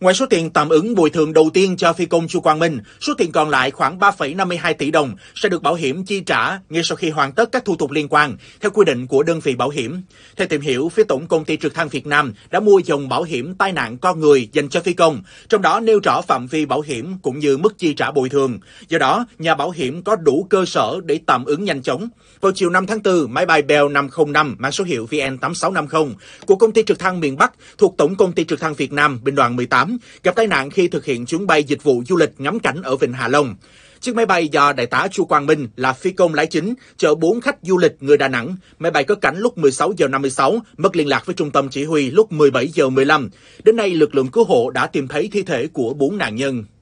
Ngoài số tiền tạm ứng bồi thường đầu tiên cho phi công Chu Quang Minh, số tiền còn lại khoảng 3,52 tỷ đồng sẽ được bảo hiểm chi trả ngay sau khi hoàn tất các thủ tục liên quan, theo quy định của đơn vị bảo hiểm. Theo tìm hiểu, phía Tổng Công ty Trực thăng Việt Nam đã mua dòng bảo hiểm tai nạn con người dành cho phi công, trong đó nêu rõ phạm vi bảo hiểm cũng như mức chi trả bồi thường. Do đó, nhà bảo hiểm có đủ cơ sở để tạm ứng nhanh chóng. Vào chiều 5 tháng 4, máy bay Bell 505 mang số hiệu VN8650 của công ty trực thăng miền Bắc thuộc Tổng Công ty Trực thăng Việt Nam, Binh đoàn 18 2008 gặp tai nạn khi thực hiện chuyến bay dịch vụ du lịch ngắm cảnh ở Vịnh Hạ Long. Chiếc máy bay do đại tá Chu Quang Minh là phi công lái chính chở 4 khách du lịch người Đà Nẵng. Máy bay cất cánh lúc 16 giờ 56, mất liên lạc với trung tâm chỉ huy lúc 17 giờ 15. Đến nay lực lượng cứu hộ đã tìm thấy thi thể của 4 nạn nhân.